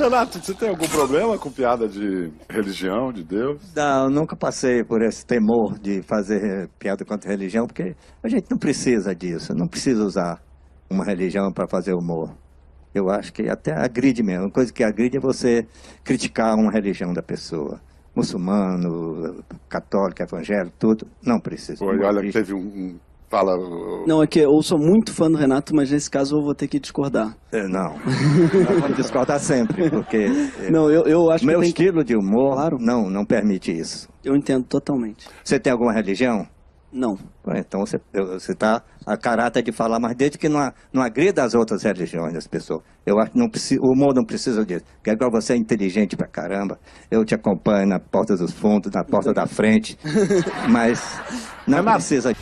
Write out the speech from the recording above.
Renato, você tem algum problema com piada de religião, de Deus? Não, eu nunca passei por esse temor de fazer piada contra religião, porque a gente não precisa disso, não precisa usar uma religião para fazer humor. Eu acho que até agride mesmo. Uma coisa que agride é você criticar uma religião da pessoa muçulmano, católico, evangélico, tudo, não precisa. Pô, olha, teve um, fala não, é que eu sou muito fã do Renato, mas nesse caso eu vou ter que discordar. É, não. Eu vou discordar sempre, porque. É, não, eu, eu acho meu que. Meu estilo que... de humor claro. não, não permite isso. Eu entendo totalmente. Você tem alguma religião? Não. Então você está a caráter de falar, mas desde que não, não agrida as outras religiões, as pessoas. Eu acho que não precisa, o humor não precisa disso. Porque é agora você é inteligente pra caramba. Eu te acompanho na porta dos fundos, na porta da frente. mas não é precisa.